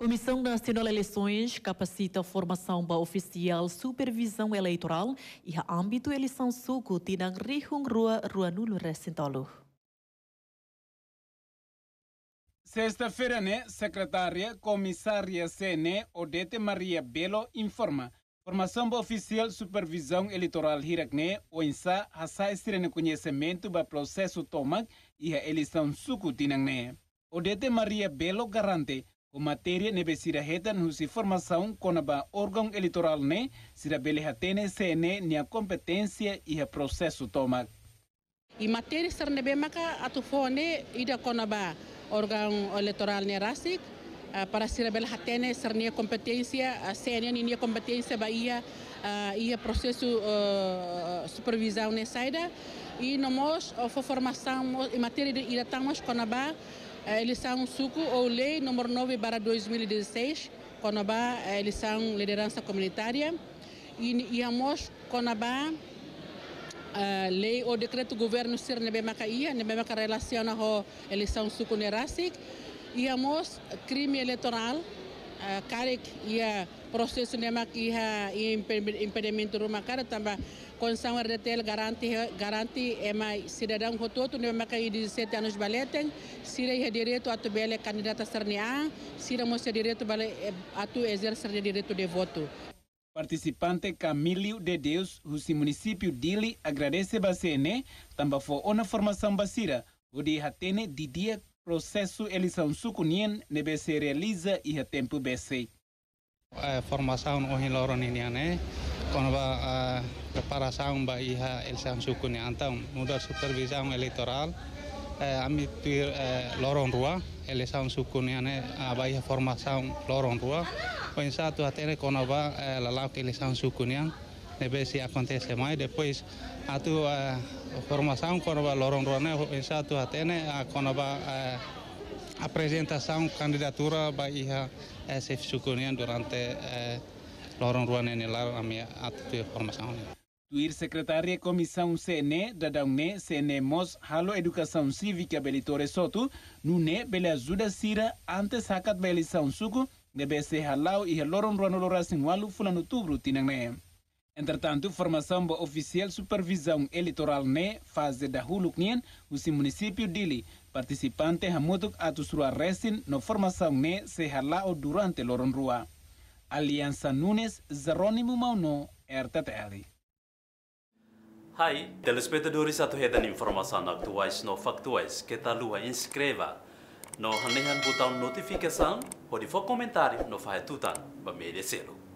Comissão Nacional de Eleições capacita a formação da oficial supervisão eleitoral e a âmbito eleição suco tinang rihung rua rua nulo recentolo. Sexta-feira, né, secretária comissária CNE né, Odete Maria Belo informa Formação oficial supervisão eleitoral Hirakne, né, insa assai sirene conhecimento do processo tomac e a eleição suco né Odete Maria Belo garante o matéria nebe sira heta nusi formação conaba órgão eleitoral ne sira beleha tene sene nia competência e a processo toma. E matéria sar nebe maka atu fone ida conaba órgão eleitoral ne rasik para sira beleha tene sar a competência a sene nia competência bahia e a processo uh, supervisão ne saida e nós a formação em matéria de ida tamas conaba é, eles são suco ou lei número 9 para 2016. Conabá, eles são liderança comunitária. E, e Conabá, é, lei ou decreto governo Sir Nebemacaia, Nebemaca relaciona com eleição suco Nerasic. E Amos, crime eleitoral, ah, karik ia proses nemak iha impedimento rumah kara tambah condição retel garante garante é mais cidadão votou né mas aí 17 anos baleten sira é direito a tu bele candidata sarnia sira mostra direito bale eh, a tu exercer direito de voto Participante Camilio de Deus, o município Dili agradece a Basene, também foi uma formação basira, o de dia Didia processo eleição sucunien nebe se realiza e a tempo bese A formação hoje loro niniane, eh? quando a preparação eh, ba iha eleição sucunien, então muda supervisão eleitoral, eh, a mi tuir loron rua, eleição sucuniane a ah, ba iha formação loron rua, tu atene quando a la lau eleição sucuniane, ver se acontece mais. Depois, a tua formação, quando vai Loron Roné, tua tu a quando vai apresentação, candidatura, vai eh, ir se durante Loron Roné, lá a minha a tua formação. Tuir Secretaria Comissão CNE, Dadangné, CNE MOS, Halo Educação Cívica Belitore Soto, Nune, Bela Ajuda Sira, Ante Sakat Belição Suco, DBC Halau e Loron Ronolora Sinwalu, Fulano Tugru, Tinangné. Entretanto, formação do Oficial Supervisão Eleitoral NE fase da Huluknien, o município dele. Participante Hamutuk Atusrua Resin no formação NE se halao durante Loronrua. Aliança Nunes, Zerônimo Mauno, RTTL. Hai, telespectadores atuhetan informação atuais no factuais que talua lua inscreva. No hanehan botão notificação, pode for comentário no fahetutan, ba merecelo.